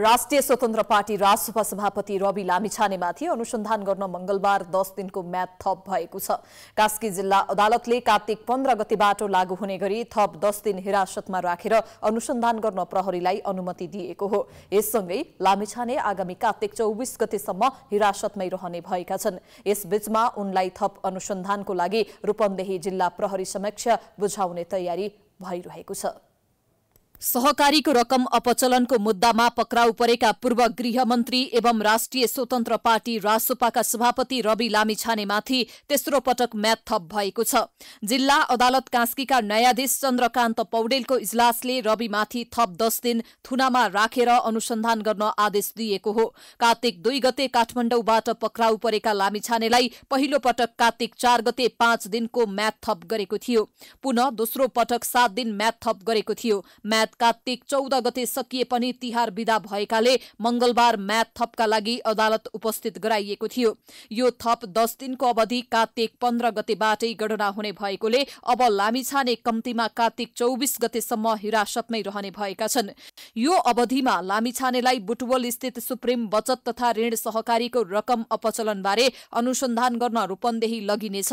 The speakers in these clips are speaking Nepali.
राष्ट्रिय स्वतन्त्र पार्टी राजसभा सभापति रवि लामिछानेमाथि अनुसन्धान गर्न मंगलबार दस दिनको म्याद थप भएको छ कास्की जिल्ला अदालतले कार्तिक पन्ध्र गतिबाट लागू हुने गरी थप दस दिन हिरासतमा राखेर अनुसन्धान गर्न प्रहरीलाई अनुमति दिएको हो यससँगै लामिछाने आगामी कार्तिक चौबिस गतिसम्म हिरासतमै रहने भएका छन् यसबीचमा उनलाई थप अनुसन्धानको लागि रूपन्देही जिल्ला प्रहरी समक्ष बुझाउने तयारी भइरहेको छ सहकारीको रकम अपचलनको मुद्दामा पक्राउ परेका पूर्व गृहमन्त्री एवं राष्ट्रिय स्वतन्त्र पार्टी रासोपाका सभापति रवि लामिछानेमाथि तेस्रो पटक म्याथ थप भएको छ जिल्ला अदालत कास्कीका न्यायाधीश चन्द्रकान्त पौडेलको इजलासले रविमाथि थप दस दिन थुनामा राखेर अनुसन्धान गर्न आदेश दिएको हो कार्तिक दुई गते काठमाडौँबाट पक्राउ परेका लामिछानेलाई पहिलो पटक कार्तिक चार गते पाँच दिनको म्याथ थप गरेको थियो पुनः दोस्रो पटक सात दिन म्याथ थप गरेको थियो म्याथ कार्तिक चौध गते सकिए पनि तिहार विदा भएकाले मंगलबार म्याथ थपका लागि अदालत उपस्थित गराइएको थियो यो थप दस दिनको अवधि कार्तिक पन्ध्र गतेबाटै गणना हुने भएकोले अब लामिछाने कम्तीमा कार्तिक चौबिस गतेसम्म हिरासतमै रहने भएका छन् यो अवधिमा लामिछानेलाई बुटवल स्थित सुप्रिम बचत तथा ऋण सहकारीको रकम अपचलनबारे अनुसन्धान गर्न रूपन्देही लगिनेछ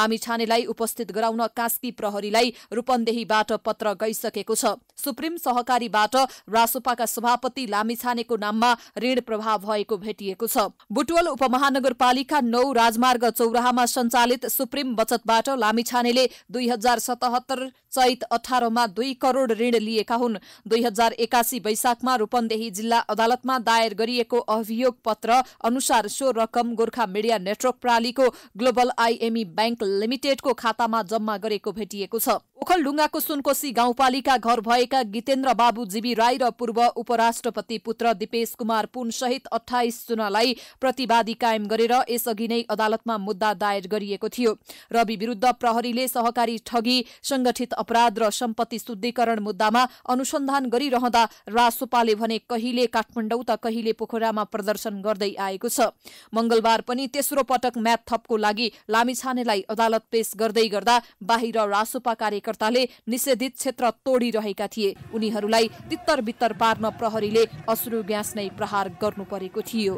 लामिछानेलाई उपस्थित गराउन कास्की प्रहरीलाई रूपन्देहीबाट पत्र गइसकेको छ सुप्रिम सहकारीबाट रासोपाका सभापति लामिछानेको नाममा ऋण प्रभाव भएको भेटिएको छ बुटवल उपमहानगरपालिका नौ राजमार्ग चौराहामा सञ्चालित सुप्रिम बचतबाट लामिछानेले दुई हजार सतहत्तर चैत अठारमा दुई करोड़ ऋण लिएका हुन् दुई हजार एकासी वैशाखमा रूपन्देही जिल्ला अदालतमा दायर गरिएको अभियोग पत्र अनुसार सो रकम गोर्खा मिडिया नेटवर्क प्रालीको ग्लोबल आइएमई ब्याङ्क लिमिटेडको खातामा जम्मा गरेको भेटिएको छ ओखलढुङ्गाको सुनकोशी गाउँपालिका घर भएका गितेन्द्र बाबु जीवी राई र पूर्व उपराष्ट्रपति पुत्र दिपेश कुमार सहित अठाइस जनालाई प्रतिवादी कायम गरेर यसअघि नै अदालतमा मुद्दा दायर गरिएको थियो रवि विरूद्ध प्रहरीले सहकारी ठगी संगठित अपराध र सम्पत्ति शुद्धिकरण मुद्दामा अनुसन्धान गरिरहँदा रासोपाले भने कहिले काठमाडौँ त कहिले पोखरामा प्रदर्शन गर्दै आएको छ मंगलबार पनि तेस्रो पटक म्याथ थपको लागि लामिछानेलाई अदालत पेश गर्दै गर्दा बाहिर रासोपा कार्यकर्ता कार्यकर्ताले निषेधित क्षेत्र तोडिरहेका थिए उनीहरूलाई तित्तर बित्तर पार्न प्रहरीले अश्रु ग्यास नै प्रहार गर्नु परेको थियो